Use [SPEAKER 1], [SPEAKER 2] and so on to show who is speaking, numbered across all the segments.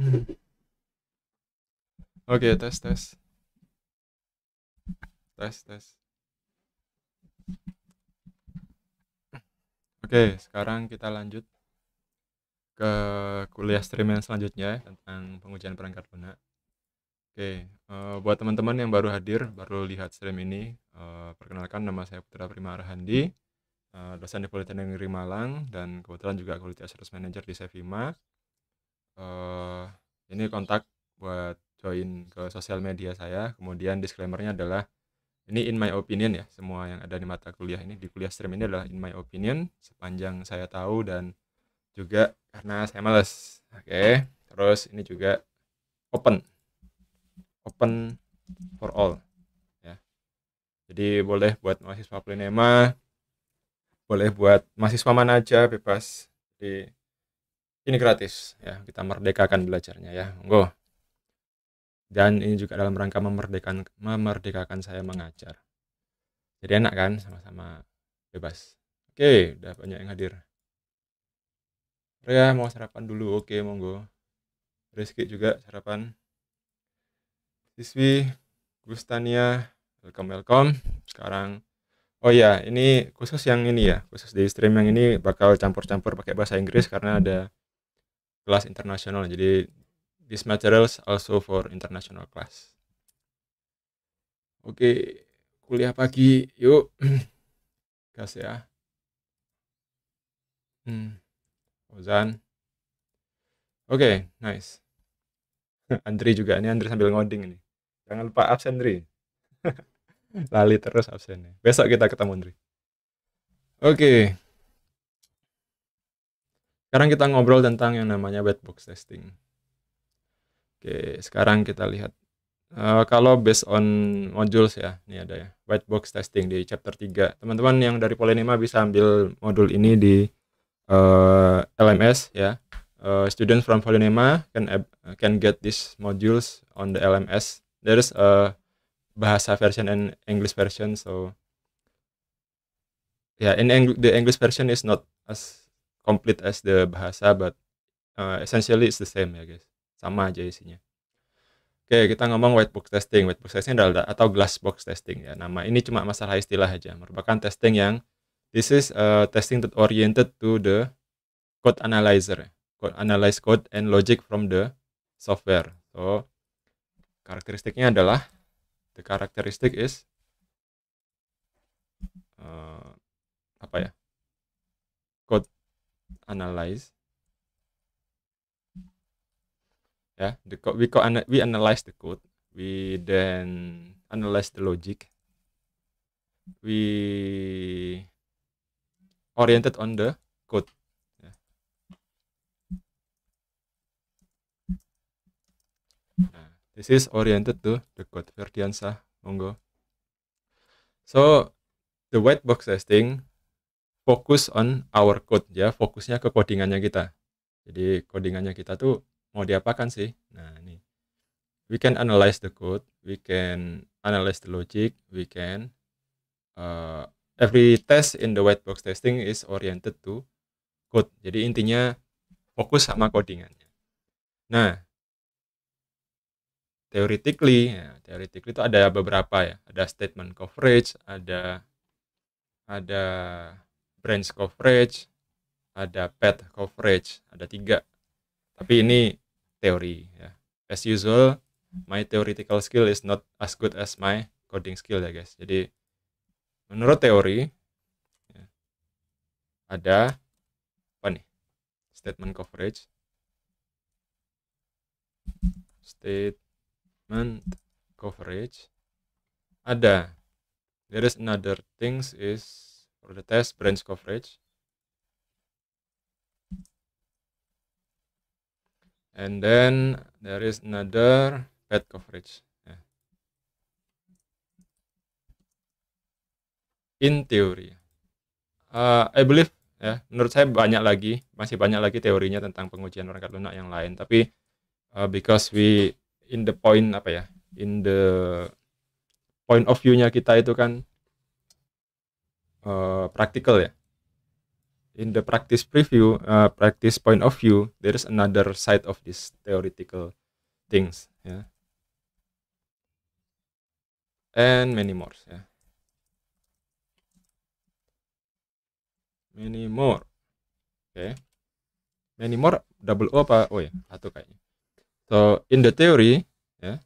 [SPEAKER 1] Hmm. Oke, okay, tes tes. Tes tes. Oke, okay, sekarang kita lanjut ke kuliah stream yang selanjutnya tentang pengujian perangkat lunak. Oke, okay, uh, eh, buat teman-teman yang baru hadir, baru lihat stream ini, uh, perkenalkan nama saya Putra Prima Arhandi, uh, eh, dosen di Politeknik Negeri Malang dan kebetulan juga Quality Assurance Manager di Sevima uh, ini kontak buat join ke sosial media saya. Kemudian disclaimernya adalah ini in my opinion ya, semua yang ada di mata kuliah ini di kuliah stream ini adalah in my opinion sepanjang saya tahu dan juga karena saya males. Oke. Okay. Terus ini juga open. Open for all ya. Jadi boleh buat mahasiswa plenema, boleh buat mahasiswa mana aja bebas. di ini gratis ya kita merdekakan belajarnya ya monggo dan ini juga dalam rangka memerdekakan memerdekakan saya mengajar jadi enak kan sama-sama bebas oke udah banyak yang hadir Rea mau sarapan dulu oke monggo Rizky juga sarapan siswi Gustania welcome welcome sekarang Oh ya, ini khusus yang ini ya, khusus di stream yang ini bakal campur-campur pakai bahasa Inggris karena ada kelas internasional. Jadi these materials also for international class. Oke, kuliah pagi, yuk. Gas ya. Hmm. Ozan. Oke, okay, nice. Andri juga ini Andri sambil ngoding ini. Jangan lupa absen Andri. Lali terus absennya. Besok kita ketemu Andri. Oke. Okay. Sekarang kita ngobrol tentang yang namanya white box testing. Oke, sekarang kita lihat. Uh, kalau based on modules ya, ini ada ya, white box testing di chapter 3. Teman-teman yang dari Polinema bisa ambil modul ini di uh, eh, LMS ya. Uh, eh, students from Polinema can can get these modules on the LMS. There is a bahasa version and English version, so yeah, in Eng the English version is not as complete as the bahasa but uh, essentially it's the same ya guys sama aja isinya oke okay, kita ngomong white box testing white box testing adalah atau glass box testing ya nama ini cuma masalah istilah aja merupakan testing yang this is uh, testing that oriented to the code analyzer ya. code analyze code and logic from the software so karakteristiknya adalah the characteristic is uh, apa ya analyze yeah the code we call ana we analyze the code we then analyze the logic we oriented on the code yeah. nah, this is oriented to the code Verdiansa monggo so the white box testing fokus on our code ya, fokusnya ke codingannya kita. Jadi codingannya kita tuh mau diapakan sih? Nah, ini. We can analyze the code, we can analyze the logic, we can uh, every test in the white box testing is oriented to code. Jadi intinya fokus sama codingannya. Nah, theoretically, ya, theoretically itu ada beberapa ya, ada statement coverage, ada ada branch coverage, ada path coverage, ada tiga. Tapi ini teori ya. As usual, my theoretical skill is not as good as my coding skill ya guys. Jadi menurut teori ya, ada apa nih? Statement coverage. Statement coverage ada. There is another things is for the test branch coverage and then there is another path coverage yeah. in theory uh, I believe ya menurut saya banyak lagi masih banyak lagi teorinya tentang pengujian perangkat lunak yang lain tapi uh, because we in the point apa ya in the point of view-nya kita itu kan uh, practical ya. In the practice preview, uh, practice point of view, there is another side of this theoretical things ya. And many more ya. Many more. Oke. Okay. Many more double O apa? Oh ya, satu kayaknya. So, in the theory ya.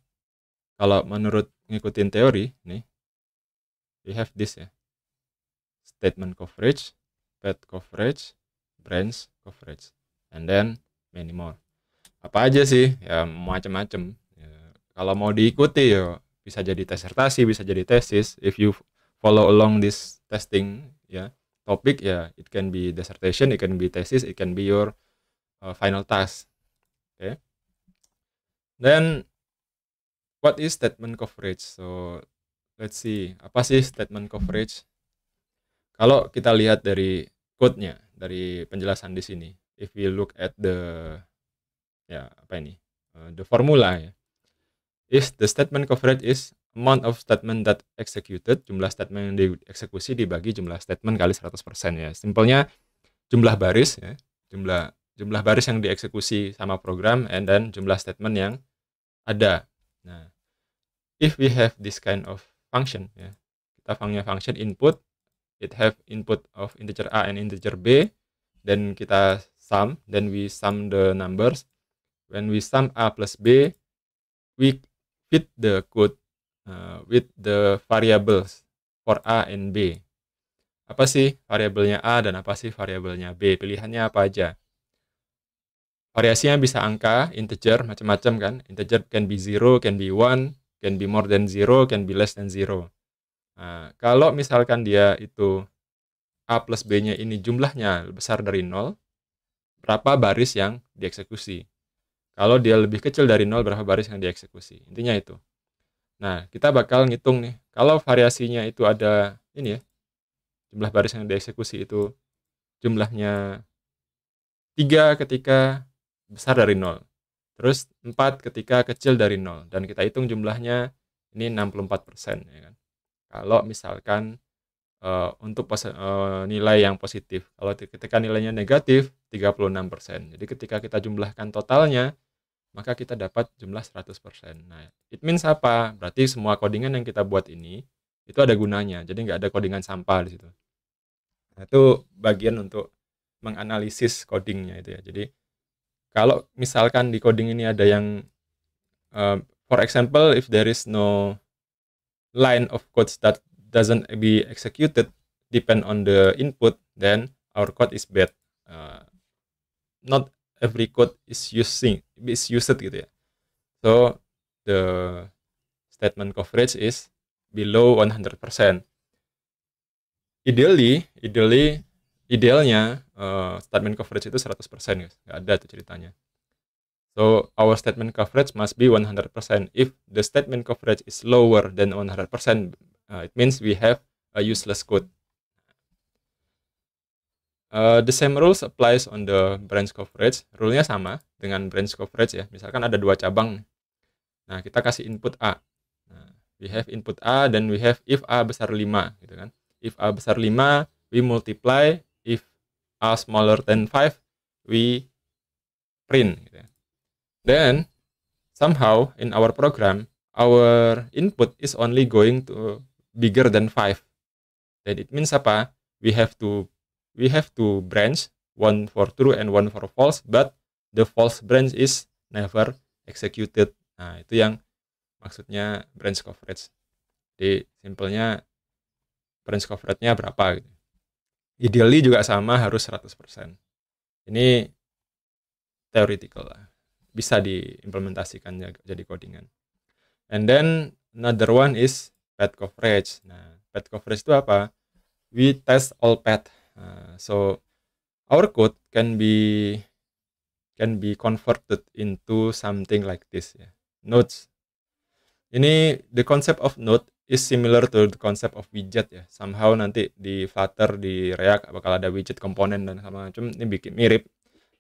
[SPEAKER 1] Kalau menurut ngikutin teori nih, we have this ya statement coverage, path coverage, branch coverage, and then many more. Apa aja sih? Ya macam-macam. Ya, kalau mau diikuti ya bisa jadi disertasi, bisa jadi tesis. If you follow along this testing, ya topik ya it can be dissertation, it can be thesis, it can be your uh, final task. Okay. Then what is statement coverage? So let's see apa sih statement coverage? Kalau kita lihat dari quote-nya, dari penjelasan di sini, if we look at the ya apa ini? Eh, the formula ya. is the statement coverage is amount of statement that executed, jumlah statement yang dieksekusi dibagi jumlah statement kali 100% ya. Simpelnya jumlah baris ya, jumlah jumlah baris yang dieksekusi sama program and then jumlah statement yang ada. Nah, if we have this kind of function ya, kita punya function input it have input of integer a and integer b then kita sum then we sum the numbers when we sum a plus b we fit the code uh, with the variables for a and b apa sih variabelnya a dan apa sih variabelnya b pilihannya apa aja variasinya bisa angka integer macam-macam kan integer can be zero, can be one, can be more than zero, can be less than zero. Nah, kalau misalkan dia itu A plus B-nya ini jumlahnya besar dari 0, berapa baris yang dieksekusi. Kalau dia lebih kecil dari 0, berapa baris yang dieksekusi. Intinya itu. Nah, kita bakal ngitung nih. Kalau variasinya itu ada ini ya, jumlah baris yang dieksekusi itu jumlahnya 3 ketika besar dari 0. Terus 4 ketika kecil dari 0. Dan kita hitung jumlahnya ini 64%. Ya kan? kalau misalkan uh, untuk uh, nilai yang positif. Kalau ketika nilainya negatif 36%. Jadi ketika kita jumlahkan totalnya maka kita dapat jumlah 100%. Nah, it means apa? Berarti semua codingan yang kita buat ini itu ada gunanya. Jadi nggak ada codingan sampah di situ. Nah, itu bagian untuk menganalisis codingnya itu ya. Jadi kalau misalkan di coding ini ada yang uh, for example if there is no line of code that doesn't be executed depend on the input, then our code is bad. Uh, not every code is using is used gitu ya. So the statement coverage is below 100%. Ideally, ideally idealnya uh, statement coverage itu 100% guys. Gak ada tuh ceritanya. So our statement coverage must be 100%. If the statement coverage is lower than 100%, uh, it means we have a useless code. Uh, the same rules applies on the branch coverage. Rulenya sama dengan branch coverage ya. Misalkan ada dua cabang. Nah, kita kasih input A. Nah, we have input A dan we have if A besar 5 gitu kan. If A besar 5, we multiply. If A smaller than 5, we print gitu ya. Then somehow in our program, our input is only going to bigger than 5. Then it means apa? We have to we have to branch one for true and one for false, but the false branch is never executed. Nah, itu yang maksudnya branch coverage. Jadi simpelnya branch coverage-nya berapa gitu. Ideally juga sama harus 100%. Ini theoretical lah bisa diimplementasikan ya, jadi codingan. And then another one is path coverage. Nah, path coverage itu apa? We test all path. Uh, so our code can be can be converted into something like this ya. Yeah. Nodes. Ini the concept of node is similar to the concept of widget ya. Yeah. Somehow nanti di Flutter, di React bakal ada widget komponen dan sama macam ini bikin mirip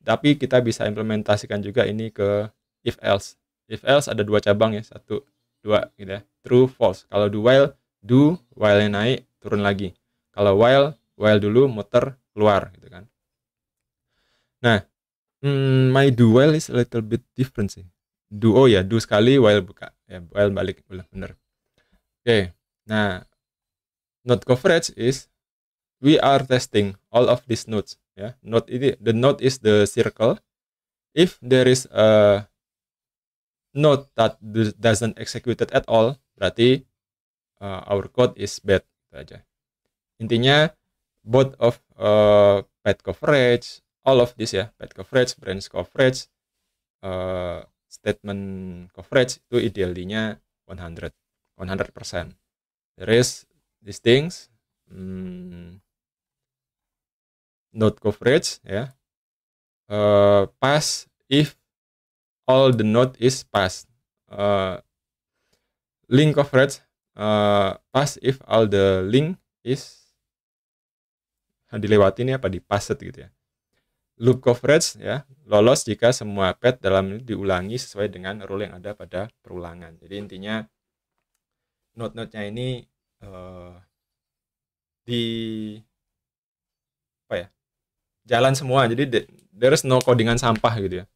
[SPEAKER 1] tapi kita bisa implementasikan juga ini ke if else if else ada dua cabang ya satu dua gitu ya true false kalau do while do while yang naik turun lagi kalau while while dulu muter keluar gitu kan nah hmm, my do while is a little bit different sih do oh ya do sekali while buka ya while balik bener oke okay. nah not coverage is we are testing all of these nodes ya node ini the node is the circle if there is a node that doesn't executed at all berarti uh, our code is bad itu aja intinya both of uh, path coverage all of this ya path coverage branch coverage uh, statement coverage itu idealnya 100 100% there is these things hmm, node coverage ya uh, eh, pass if all the node is pass. uh, eh, link coverage uh, eh, pass if all the link is ah, dilewati ini ya, apa di passed gitu ya loop coverage ya lolos jika semua pet dalam ini diulangi sesuai dengan rule yang ada pada perulangan jadi intinya node node nya ini uh, di apa ya jalan semua jadi there is no codingan sampah gitu ya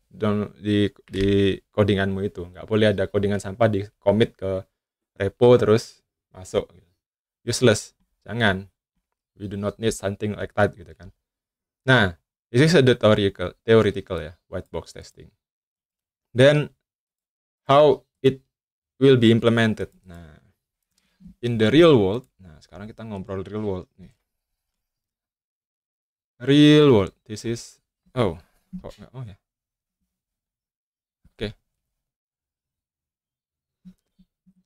[SPEAKER 1] di di codinganmu itu nggak boleh ada codingan sampah di commit ke repo terus masuk useless jangan we do not need something like that gitu kan nah this is the theoretical theoretical ya white box testing then how it will be implemented nah in the real world nah sekarang kita ngobrol real world nih real world this is oh oh, nggak oh, ya okay.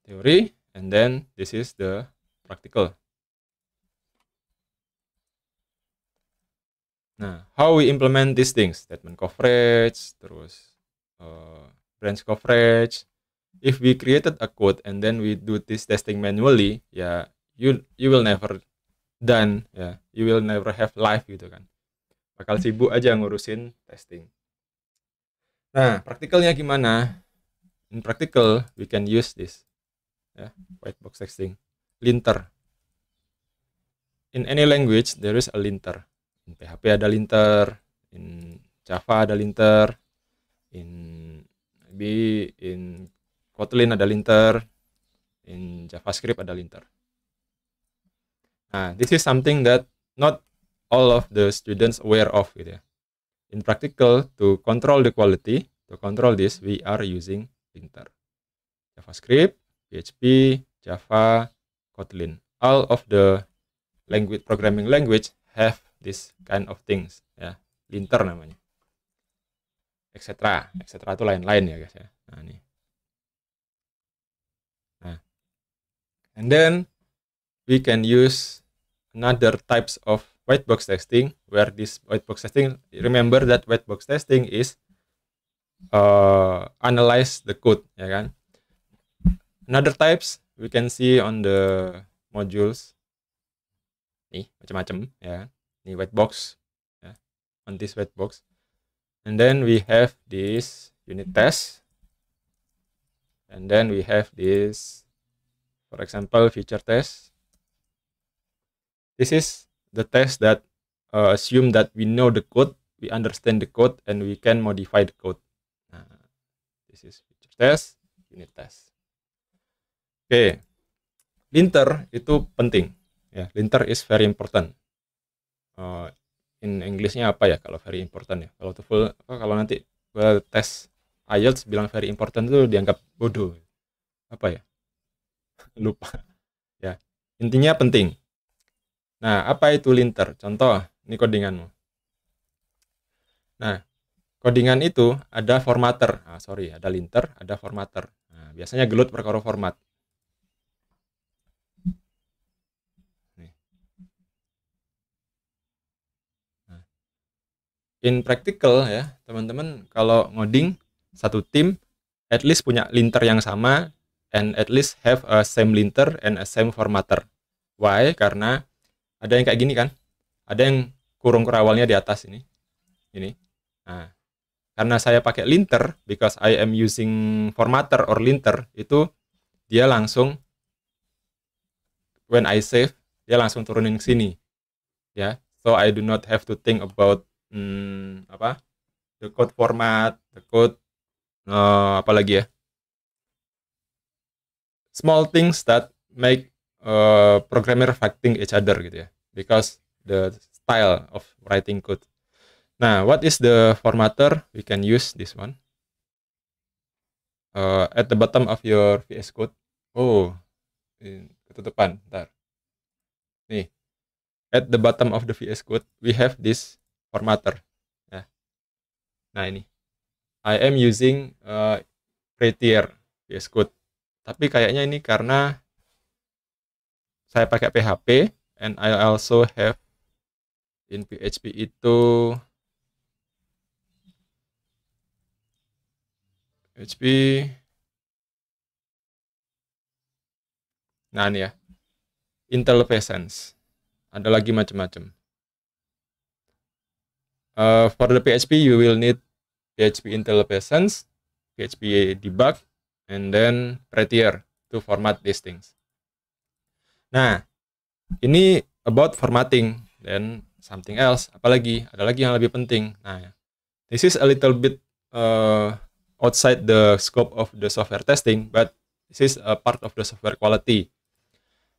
[SPEAKER 1] theory and then this is the practical nah how we implement these things statement coverage terus uh, branch coverage if we created a code and then we do this testing manually ya yeah, you you will never done ya yeah. you will never have life gitu kan bakal sibuk aja ngurusin testing nah praktikalnya gimana in practical we can use this ya yeah. white box testing linter in any language there is a linter in PHP ada linter in Java ada linter in maybe in Kotlin ada linter in JavaScript ada linter Nah, this is something that not all of the students aware of gitu ya. In practical, to control the quality, to control this, we are using Printer. JavaScript, PHP, Java, Kotlin. All of the language programming language have this kind of things ya. Linter namanya. Etc. Etc. itu lain-lain ya guys ya. Nah, ini. Nah. And then we can use another types of white box testing where this white box testing remember that white box testing is uh, analyze the code ya kan another types we can see on the modules nih macam-macam ya kan? nih white box ya. on this white box and then we have this unit test and then we have this for example feature test This is the test that uh, assume that we know the code, we understand the code, and we can modify the code. Nah, this is feature test, unit test. Oke, okay. linter itu penting. Ya, linter is very important. Uh, in Englishnya apa ya kalau very important ya? Kalau TOEFL, oh, kalau nanti gue tes IELTS bilang very important itu dianggap bodoh. Apa ya? Lupa. ya, intinya penting Nah, apa itu linter? Contoh, ini codinganmu. Nah, codingan itu ada formatter. Ah, sorry, ada linter, ada formatter. Nah, biasanya gelut perkara format. Nah. In practical ya, teman-teman, kalau ngoding satu tim at least punya linter yang sama and at least have a same linter and a same formatter. Why? Karena ada yang kayak gini kan ada yang kurung kerawalnya di atas ini ini nah karena saya pakai linter because I am using formatter or linter itu dia langsung when I save dia langsung turunin ke sini ya so I do not have to think about hmm, apa the code format the code uh, eh, apalagi ya small things that make Eh, programmer fighting each other gitu ya because the style of writing code. Nah, what is the formatter we can use this one? Uh, at the bottom of your VS Code. Oh, ketutupan, ntar. Nih, at the bottom of the VS Code, we have this formatter. Ya. Nah, ini. I am using uh, Prettier VS Code. Tapi kayaknya ini karena saya pakai PHP and I also have in PHP itu PHP nah ini ya IntelliPresence ada lagi macam-macam uh, for the PHP you will need PHP Intel IntelliPresence PHP debug and then Prettier to format these things Nah, ini about formatting dan something else. Apalagi ada lagi yang lebih penting. Nah, this is a little bit uh, outside the scope of the software testing, but this is a part of the software quality.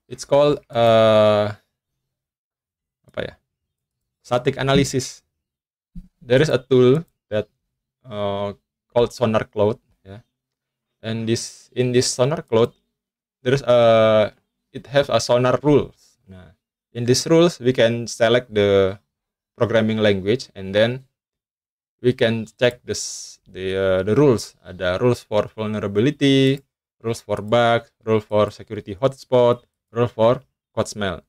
[SPEAKER 1] It's called uh, apa ya? Static analysis. There is a tool that uh, called Sonar Cloud. Yeah, and this in this Sonar Cloud, there is a it has a sonar rules. Nah, in these rules we can select the programming language and then we can check this the uh, the rules. Ada rules for vulnerability, rules for bug, rules for security hotspot, rule for code smell.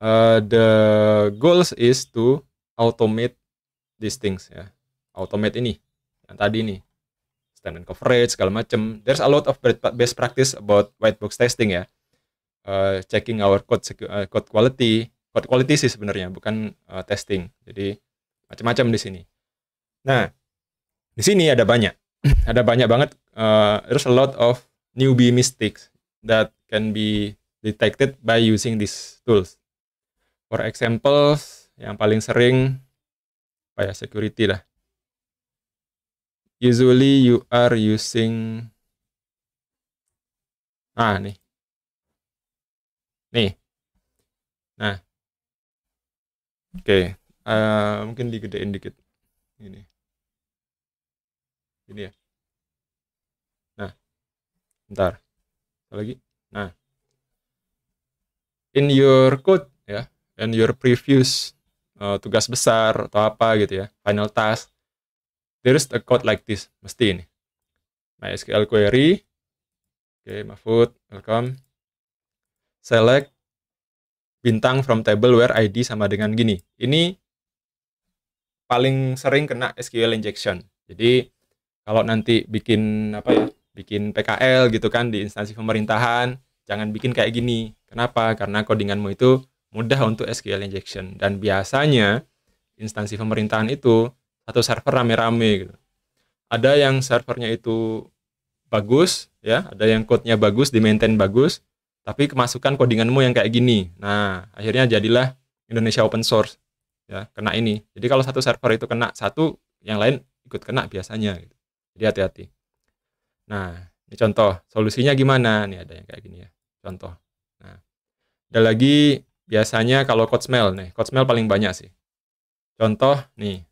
[SPEAKER 1] Uh, the goals is to automate these things ya. Automate ini yang tadi nih standard coverage segala macam. There's a lot of best practice about white box testing ya. Eh, checking our code uh, code quality code quality sih sebenarnya bukan uh, testing jadi macam-macam di sini nah di sini ada banyak ada banyak banget uh, there's a lot of newbie mistakes that can be detected by using these tools for examples yang paling sering apa ya security lah usually you are using ah nih nih nah oke okay. uh, eh, mungkin digedein dikit ini ini ya nah ntar lagi nah in your code ya and your previous uh, tugas besar atau apa gitu ya final task there is a code like this mesti ini MySQL query oke okay, Mahfud welcome select bintang from table where ID sama dengan gini. Ini paling sering kena SQL injection. Jadi kalau nanti bikin apa ya, bikin PKL gitu kan di instansi pemerintahan, jangan bikin kayak gini. Kenapa? Karena codinganmu itu mudah untuk SQL injection dan biasanya instansi pemerintahan itu satu server rame-rame gitu. Ada yang servernya itu bagus ya, ada yang code-nya bagus, di maintain bagus, tapi kemasukan codinganmu yang kayak gini. Nah, akhirnya jadilah Indonesia open source. Ya, kena ini. Jadi kalau satu server itu kena satu, yang lain ikut kena biasanya gitu. Jadi hati-hati. Nah, ini contoh solusinya gimana? Nih ada yang kayak gini ya. Contoh. Nah, ada lagi biasanya kalau code smell nih, code smell paling banyak sih. Contoh nih.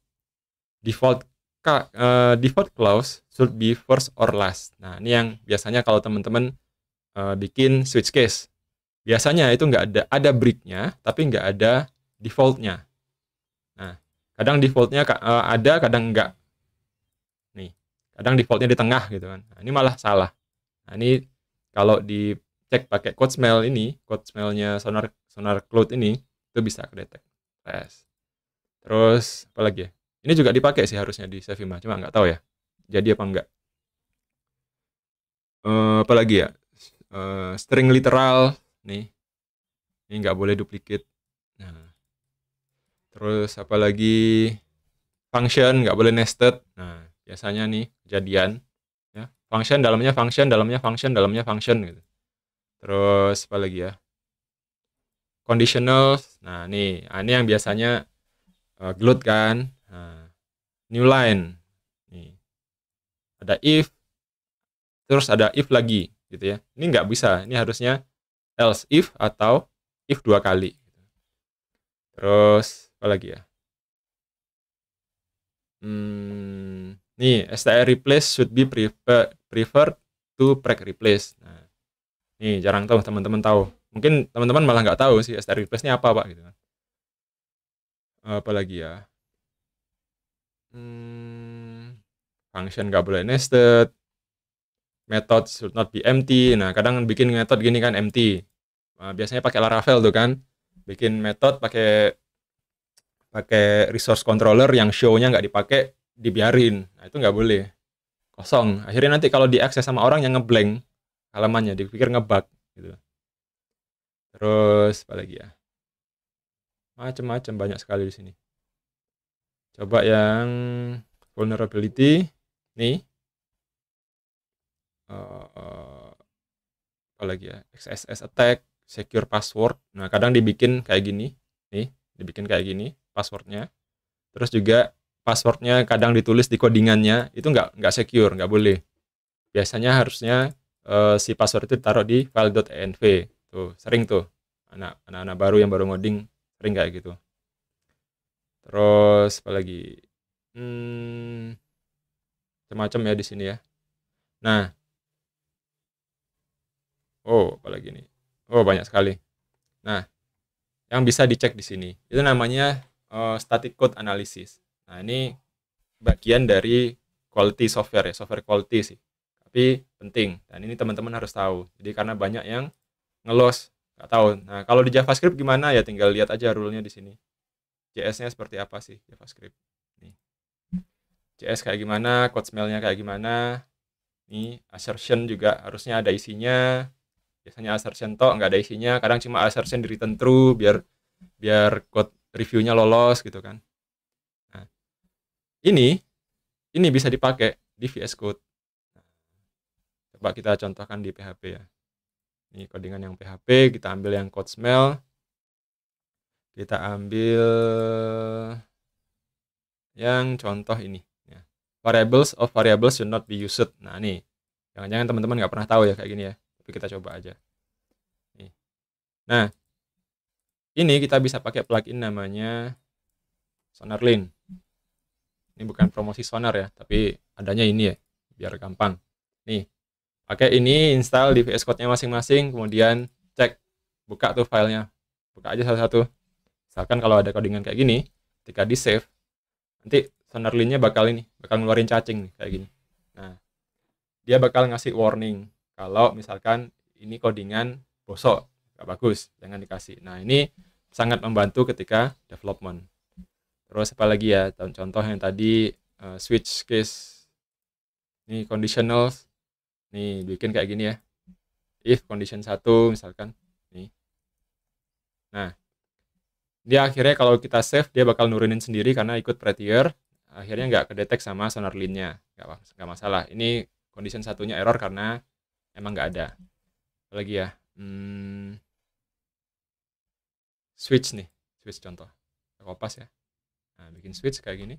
[SPEAKER 1] Default uh, default clause should be first or last. Nah, ini yang biasanya kalau teman-teman uh, bikin switch case. Biasanya itu nggak ada ada breaknya, tapi nggak ada defaultnya. Nah, kadang defaultnya uh, ada, kadang nggak. Nih, kadang defaultnya di tengah gitu kan. Nah, ini malah salah. Nah, ini kalau dicek pakai code smell ini, code smellnya sonar sonar cloud ini itu bisa kedetek. Tes. Terus apa lagi ya? Ini juga dipakai sih harusnya di sevima cuma nggak tahu ya. Jadi apa nggak Uh, apa ya? uh, string literal nih ini nggak boleh duplikat nah terus apalagi function nggak boleh nested nah biasanya nih kejadian ya function dalamnya function dalamnya function dalamnya function gitu terus apa lagi ya conditional nah nih nah, ini yang biasanya uh, eh, glut kan nah, new line nih ada if terus ada if lagi gitu ya ini nggak bisa ini harusnya else if atau if dua kali terus apa lagi ya hmm, nih str replace should be prefer, preferred to preg replace nah nih jarang tahu teman-teman tahu mungkin teman-teman malah nggak tahu sih str replace ini apa pak gitu kan eh, apalagi ya hmm, function nggak boleh nested method should not be empty. Nah, kadang bikin method gini kan empty. Nah, biasanya pakai Laravel tuh kan. Bikin method pakai pakai resource controller yang show-nya nggak dipakai, dibiarin. Nah, itu nggak boleh. Kosong. Akhirnya nanti kalau diakses sama orang yang ngeblank halamannya, dipikir ngebug gitu. Terus apa lagi ya? Macam-macam banyak sekali di sini. Coba yang vulnerability nih uh, apa lagi ya XSS attack secure password nah kadang dibikin kayak gini nih dibikin kayak gini passwordnya terus juga passwordnya kadang ditulis di codingannya itu nggak nggak secure nggak boleh biasanya harusnya uh, si password itu taruh di file.env tuh sering tuh anak anak baru yang baru ngoding sering kayak gitu terus apa lagi hmm, semacam ya di sini ya nah Oh, apalagi ini. Oh, banyak sekali. Nah, yang bisa dicek di sini. Itu namanya uh, static code analysis. Nah, ini bagian dari quality software ya, software quality sih. Tapi penting dan ini teman-teman harus tahu. Jadi karena banyak yang ngelos, nggak tahu. Nah, kalau di JavaScript gimana ya tinggal lihat aja rule-nya di sini. JS-nya seperti apa sih JavaScript? Nih. JS kayak gimana, code smell-nya kayak gimana. Nih, assertion juga harusnya ada isinya, biasanya assertion toh nggak ada isinya kadang cuma assertion di tentu biar biar code reviewnya lolos gitu kan nah, ini ini bisa dipakai di VS Code nah, coba kita contohkan di PHP ya ini codingan yang PHP kita ambil yang code smell kita ambil yang contoh ini ya. variables of variables should not be used nah ini jangan-jangan teman-teman nggak pernah tahu ya kayak gini ya tapi kita coba aja nih. nah ini kita bisa pakai plugin namanya Sonarlin ini bukan promosi Sonar ya tapi adanya ini ya biar gampang nih pakai ini install di VS Code-nya masing-masing kemudian cek buka tuh filenya buka aja salah satu misalkan kalau ada codingan kayak gini ketika di save nanti Sonarlin-nya bakal ini bakal ngeluarin cacing nih, kayak gini nah dia bakal ngasih warning kalau misalkan ini codingan bosok nggak bagus jangan dikasih nah ini sangat membantu ketika development terus apa lagi ya contoh yang tadi uh, switch case ini conditionals nih bikin kayak gini ya if condition satu misalkan nih nah dia akhirnya kalau kita save dia bakal nurunin sendiri karena ikut prettier akhirnya nggak kedetek sama sonar nya nggak masalah ini condition satunya error karena emang nggak ada lagi ya hmm, switch nih switch contoh aku pas ya nah, bikin switch kayak gini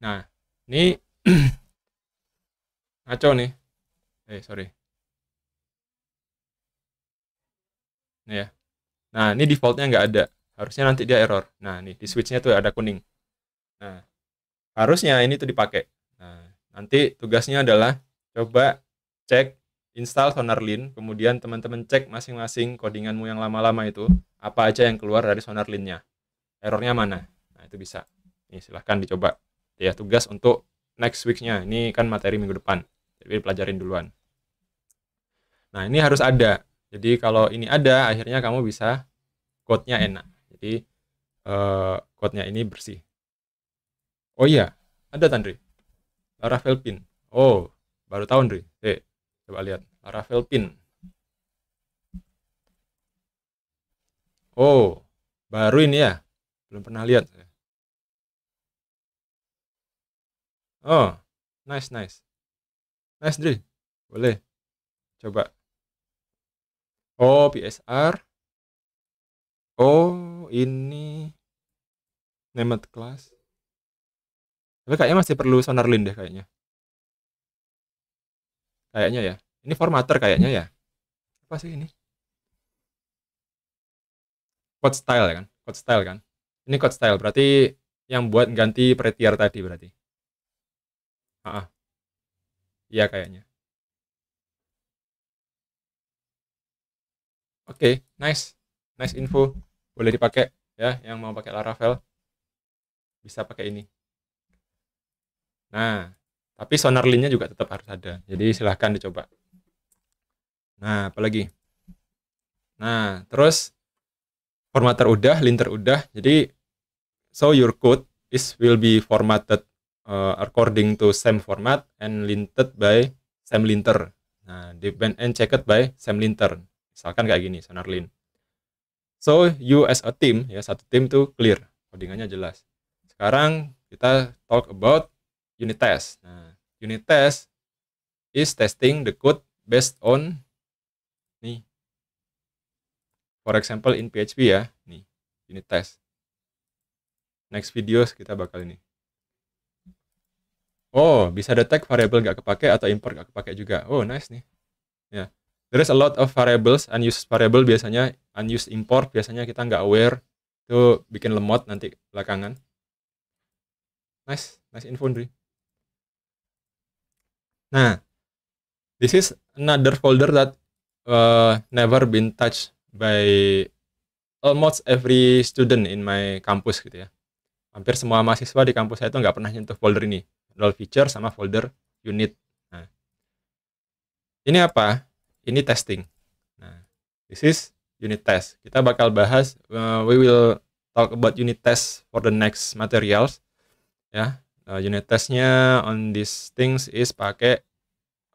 [SPEAKER 1] nah ini ngaco nih eh sorry Nih ya. Nah, ini defaultnya nggak ada. Harusnya nanti dia error. Nah, nih di switchnya tuh ada kuning. Nah, harusnya ini tuh dipakai. Nah, nanti tugasnya adalah coba cek install Sonarlin, kemudian teman-teman cek masing-masing codinganmu yang lama-lama itu, apa aja yang keluar dari Sonarlinnya. Errornya mana? Nah, itu bisa. Ini silahkan dicoba. Ya, tugas untuk next week-nya. Ini kan materi minggu depan. Jadi pelajarin duluan. Nah, ini harus ada. Jadi kalau ini ada, akhirnya kamu bisa code-nya enak. Jadi eh, code-nya ini bersih. Oh iya, ada Tandri. Laravel Pin Oh, baru tahun Dri eh coba lihat Laravel pin oh baru ini ya belum pernah lihat oh nice nice nice Dri boleh coba oh PSR oh ini named class tapi kayaknya masih perlu sonarlin deh kayaknya kayaknya ya ini formatter kayaknya ya apa sih ini code style ya kan code style kan ini code style berarti yang buat ganti pretier tadi berarti ah iya kayaknya oke okay, nice nice info boleh dipakai ya yang mau pakai Laravel bisa pakai ini nah tapi sonar linnya juga tetap harus ada. Jadi silahkan dicoba. Nah, apalagi? Nah, terus formatter udah, linter udah. Jadi so your code is will be formatted uh, according to same format and linted by same linter. Nah, depend and checked by same linter. Misalkan kayak gini, sonar lin So you as a team ya satu tim tuh clear, codingannya jelas. Sekarang kita talk about unit test. Nah, unit test is testing the code based on nih. For example in PHP ya, nih unit test. Next video kita bakal ini. Oh, bisa detect variable gak kepake atau import gak kepake juga. Oh, nice nih. Ya. Yeah. There is a lot of variables, unused variable biasanya, unused import biasanya kita nggak aware, itu bikin lemot nanti belakangan. Nice, nice info, nih. Nah, this is another folder that uh, never been touched by almost every student in my campus gitu ya. Hampir semua mahasiswa di kampus saya itu nggak pernah nyentuh folder ini. Roll feature sama folder unit. Nah, ini apa? Ini testing. Nah, this is unit test. Kita bakal bahas, uh, we will talk about unit test for the next materials. Ya, uh, unit testnya on these things is pakai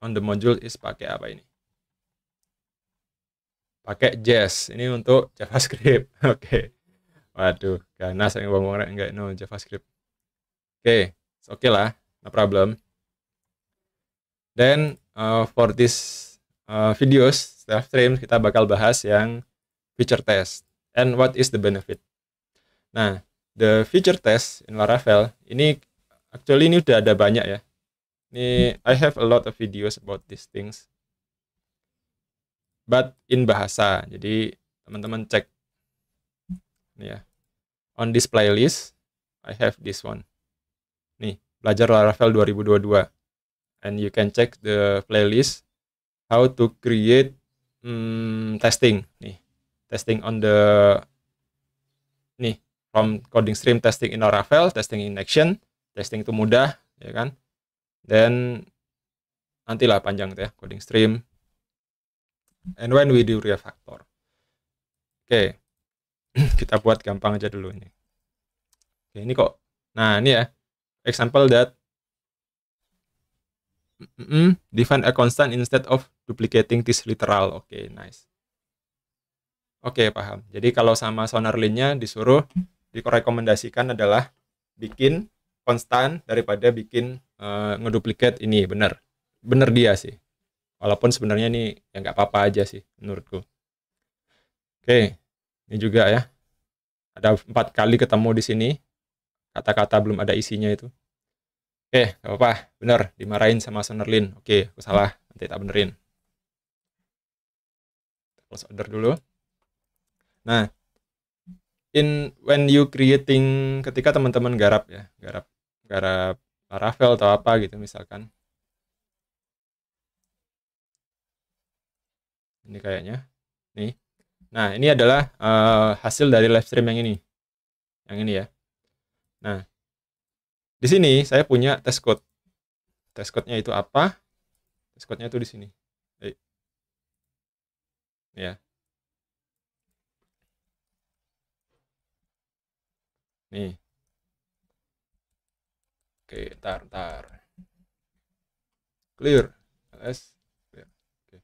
[SPEAKER 1] on the module is pakai apa ini? Pakai JS. Ini untuk JavaScript. Oke. okay. Waduh, ganas yang bang nggak enggak no JavaScript. Oke, okay. oke okay lah, no problem. Then uh, for this uh, videos live stream kita bakal bahas yang feature test and what is the benefit. Nah, the feature test in Laravel ini Actually ini udah ada banyak ya. Ini I have a lot of videos about these things. But in bahasa. Jadi teman-teman cek. Ini ya. On this playlist, I have this one. Nih, belajar Laravel 2022. And you can check the playlist how to create hmm, testing. Nih, testing on the nih from coding stream testing in Laravel, testing in action, testing itu mudah ya kan then nantilah panjang ya coding stream and when we do refactor oke okay. kita buat gampang aja dulu ini oke okay, ini kok nah ini ya example that mm, -mm define a constant instead of duplicating this literal oke okay, nice oke okay, paham jadi kalau sama sonar nya disuruh direkomendasikan adalah bikin konstan daripada bikin uh, eh, ngeduplikat ini bener bener dia sih walaupun sebenarnya ini ya nggak apa-apa aja sih menurutku oke ini juga ya ada empat kali ketemu di sini kata-kata belum ada isinya itu oke nggak apa-apa bener dimarahin sama Sonerlin oke aku salah nanti tak benerin close order dulu nah in when you creating ketika teman-teman garap ya garap negara Rafael atau apa gitu misalkan. Ini kayaknya. Nih. Nah, ini adalah uh, hasil dari live stream yang ini. Yang ini ya. Nah, di sini saya punya test code. Test code-nya itu apa? Test code-nya itu di sini. Ya. Nih. Iya. Oke, ntar, ntar. Clear. LS. Clear. Oke.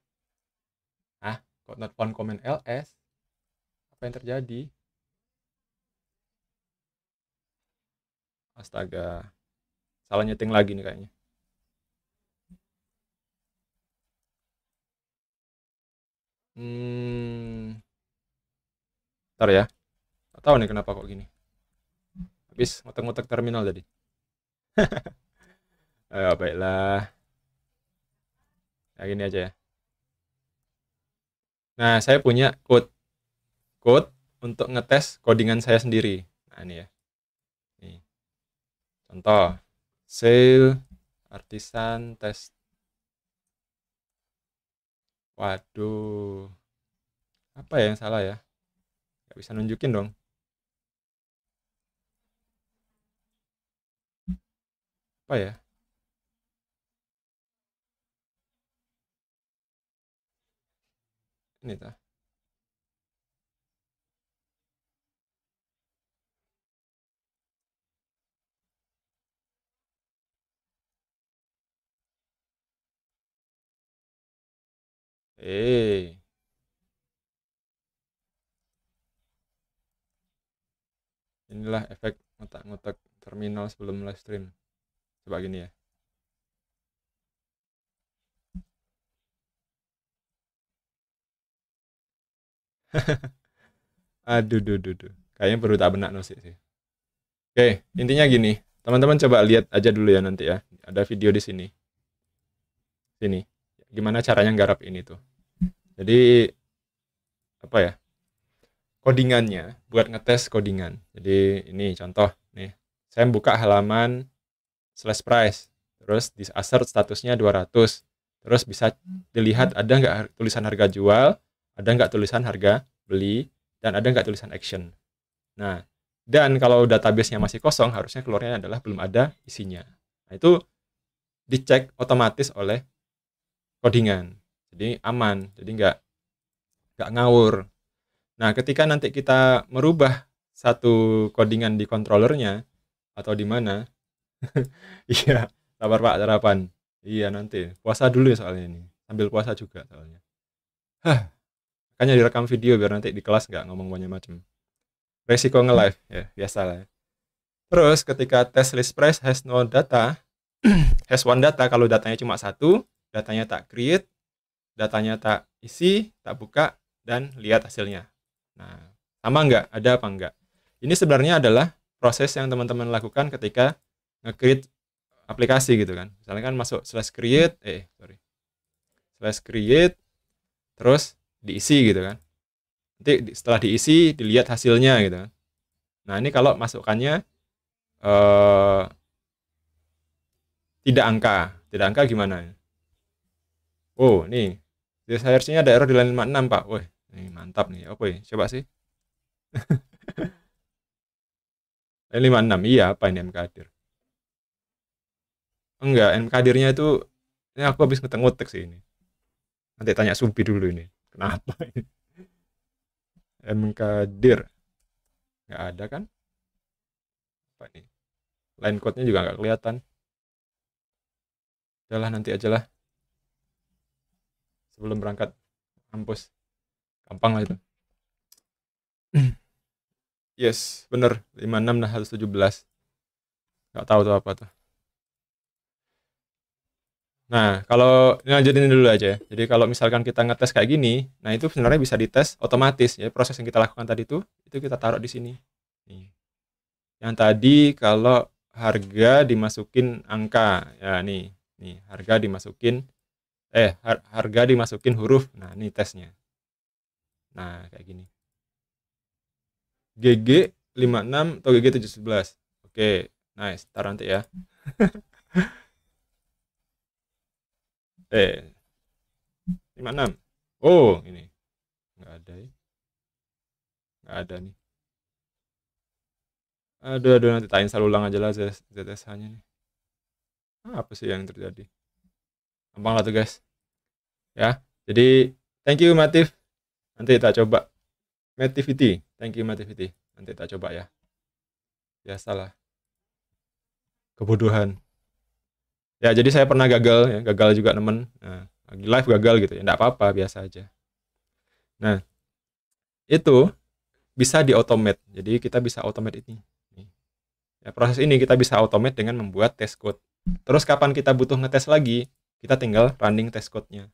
[SPEAKER 1] Ah, kok not found comment LS? Apa yang terjadi? Astaga. Salah nyeting lagi nih kayaknya. Hmm. Ntar ya. tahu nih kenapa kok gini. Habis ngotak-ngotak terminal tadi. Ayo, baiklah. Nah, gini aja ya. Nah, saya punya code. Code untuk ngetes codingan saya sendiri. Nah, ini ya. Nih. Contoh. Sale artisan test. Waduh. Apa ya yang salah ya? Gak bisa nunjukin dong. apa ya ini dah Eh. Inilah efek ngotak-ngotak terminal sebelum live stream coba gini ya aduh duh duh duh kayaknya perlu tak benak no sih oke intinya gini teman-teman coba lihat aja dulu ya nanti ya ada video di sini sini gimana caranya garap ini tuh jadi apa ya codingannya buat ngetes codingan jadi ini contoh nih saya buka halaman slash price. Terus di assert statusnya 200. Terus bisa dilihat ada nggak tulisan harga jual, ada nggak tulisan harga beli, dan ada nggak tulisan action. Nah, dan kalau database-nya masih kosong, harusnya keluarnya adalah belum ada isinya. Nah, itu dicek otomatis oleh codingan. Jadi aman, jadi nggak nggak ngawur. Nah, ketika nanti kita merubah satu codingan di controllernya atau di mana, iya sabar pak sarapan iya nanti puasa dulu ya soalnya ini sambil puasa juga soalnya hah makanya direkam video biar nanti di kelas nggak ngomong banyak macam resiko nge live ya lah ya. terus ketika test list price has no data has one data kalau datanya cuma satu datanya tak create datanya tak isi tak buka dan lihat hasilnya nah sama nggak ada apa nggak ini sebenarnya adalah proses yang teman-teman lakukan ketika nge-create aplikasi gitu kan misalnya kan masuk slash create eh sorry slash create terus diisi gitu kan nanti setelah diisi dilihat hasilnya gitu kan nah ini kalau masukkannya eh, tidak angka tidak angka gimana oh nih seharusnya ada error di line 56 pak wah ini mantap nih apa ya coba sih line 56 iya apa ini mkadir enggak MKD-nya itu ini ya aku habis ngeteng-ngetek sih ini nanti tanya Subi dulu ini kenapa ini MKDir nggak ada kan apa ini line code-nya juga nggak kelihatan adalah nanti aja lah sebelum berangkat kampus gampang lah itu yes bener 56 dan 117 nggak tahu tuh apa tuh Nah, kalau ngajarin dulu aja ya. Jadi kalau misalkan kita ngetes kayak gini, nah itu sebenarnya bisa dites otomatis ya. Proses yang kita lakukan tadi itu, itu kita taruh di sini. Nih. Yang tadi kalau harga dimasukin angka, ya nih, nih harga dimasukin, eh harga dimasukin huruf. Nah ini tesnya. Nah kayak gini. GG 56 atau GG 711. Oke, nice. Taruh nanti ya. eh 56 oh ini nggak ada ya nggak ada nih aduh aduh nanti tanya selalu ulang aja lah ZSH nya nih apa sih yang terjadi gampang lah tuh guys ya jadi thank you Matif nanti kita coba Mativity thank you Mativity nanti kita coba ya biasalah kebodohan ya jadi saya pernah gagal ya gagal juga temen nah, lagi live gagal gitu ya tidak apa-apa biasa aja nah itu bisa di automate jadi kita bisa automate ini ya, proses ini kita bisa automate dengan membuat test code terus kapan kita butuh ngetes lagi kita tinggal running test code-nya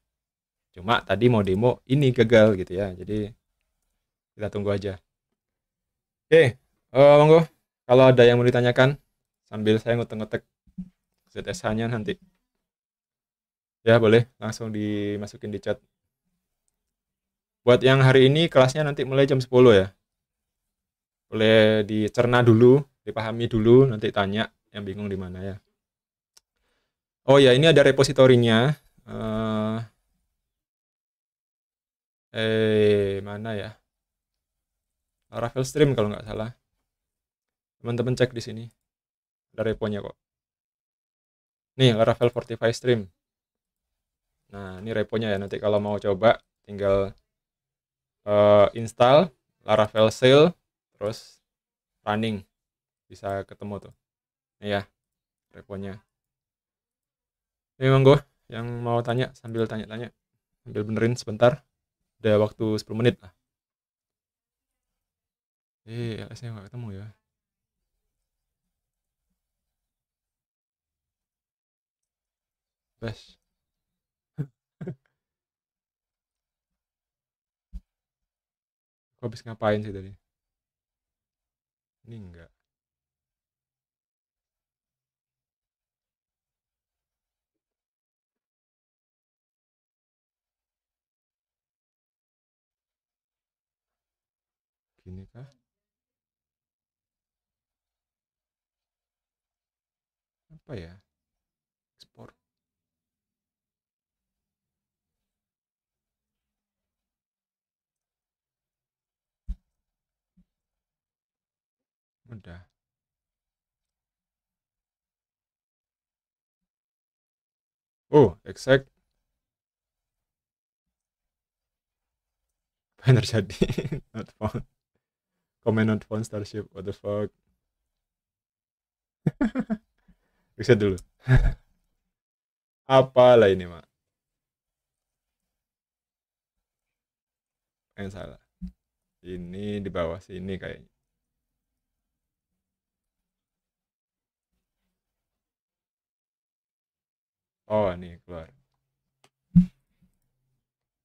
[SPEAKER 1] cuma tadi mau demo ini gagal gitu ya jadi kita tunggu aja oke okay. uh, eh, monggo kalau ada yang mau ditanyakan sambil saya ngotek-ngotek ZSH-nya nanti. Ya, boleh langsung dimasukin di chat. Buat yang hari ini kelasnya nanti mulai jam 10 ya. Boleh dicerna dulu, dipahami dulu, nanti tanya yang bingung di mana ya. Oh ya, ini ada repositorinya. Uh, eh, mana ya? Rafael Stream kalau nggak salah. Teman-teman cek di sini. Ada reponya kok. Nih, Laravel Fortify Stream. Nah, ini reponya ya. Nanti kalau mau coba, tinggal uh, install Laravel sale terus running. Bisa ketemu tuh. Nih ya, reponya. Ini monggo, yang mau tanya, sambil tanya-tanya. Sambil benerin sebentar. Udah waktu 10 menit lah. Eh, LS-nya iya, iya, nggak ketemu ya. Wesh. Kok habis ngapain sih tadi? Ini enggak. Gini kah? Apa ya? Udah. Oh, exact. Apa yang terjadi? not found. Comment not found Starship. What the fuck? Reset dulu. Apalah ini, Mak. Yang salah. Ini di bawah sini kayaknya. oh nih keluar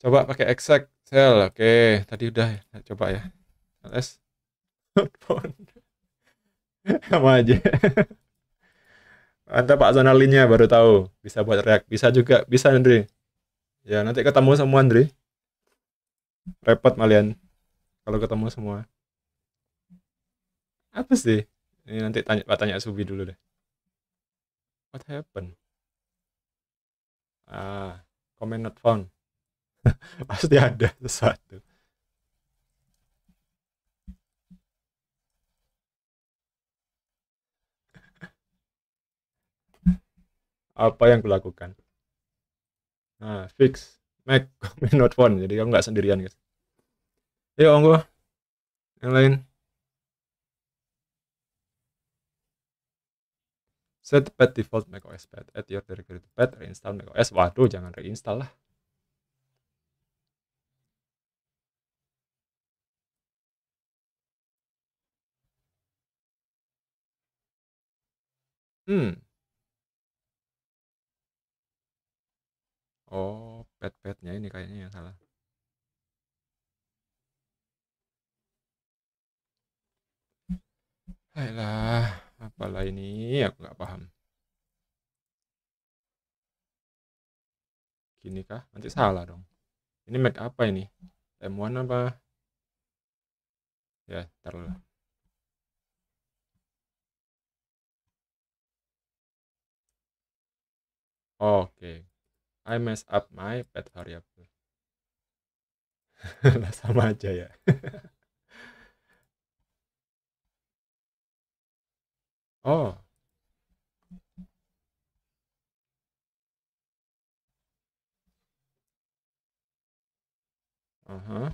[SPEAKER 1] coba pakai exact cell oke okay. tadi udah ya, coba ya ls sama aja Anda Pak Zonalinnya baru tahu bisa buat react bisa juga bisa Andre ya nanti ketemu semua Andre repot malian kalau ketemu semua apa sih ini nanti tanya tanya Subi dulu deh what happened ah comment not found pasti ada sesuatu apa yang kulakukan nah fix make comment not found jadi kamu nggak sendirian guys yuk onggo yang lain Set pet default macOS pad at your directory to Reinstall macOS. Waduh, jangan reinstall lah. Hmm. Oh, pet-petnya ini kayaknya yang salah. Baiklah apalah ini aku nggak paham gini kah nanti salah dong ini Mac apa ini M1 apa ya ntar lah oke okay. I mess up my pet variable sama aja ya Oh. Aha.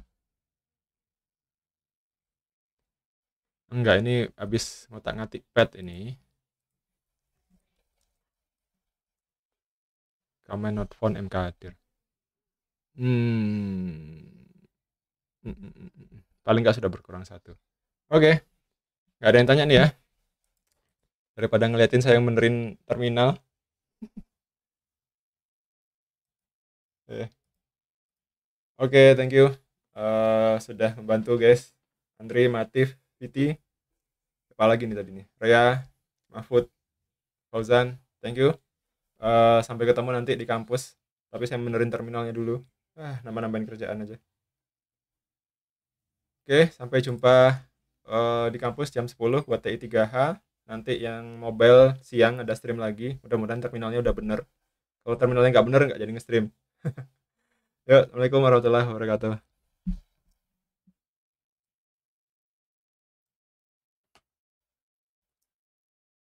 [SPEAKER 1] Enggak, ini habis ngotak-ngatik pet ini. Kamu not found MK hadir. Hmm. hmm, hmm, hmm Paling enggak sudah berkurang satu. Oke. Okay. Nggak ada yang tanya nih ya daripada ngeliatin saya yang benerin terminal iya. oke okay, thank you uh, sudah membantu guys Andri Matif Viti siapa lagi nih tadi nih Raya Mahfud Fauzan thank you uh, sampai ketemu nanti di kampus tapi saya menerin terminalnya dulu ah nambah-nambahin kerjaan aja oke okay, sampai jumpa uh, di kampus jam 10 buat TI 3H nanti yang mobile siang ada stream lagi mudah-mudahan terminalnya udah bener kalau terminalnya nggak bener nggak jadi nge-stream yuk assalamualaikum warahmatullahi wabarakatuh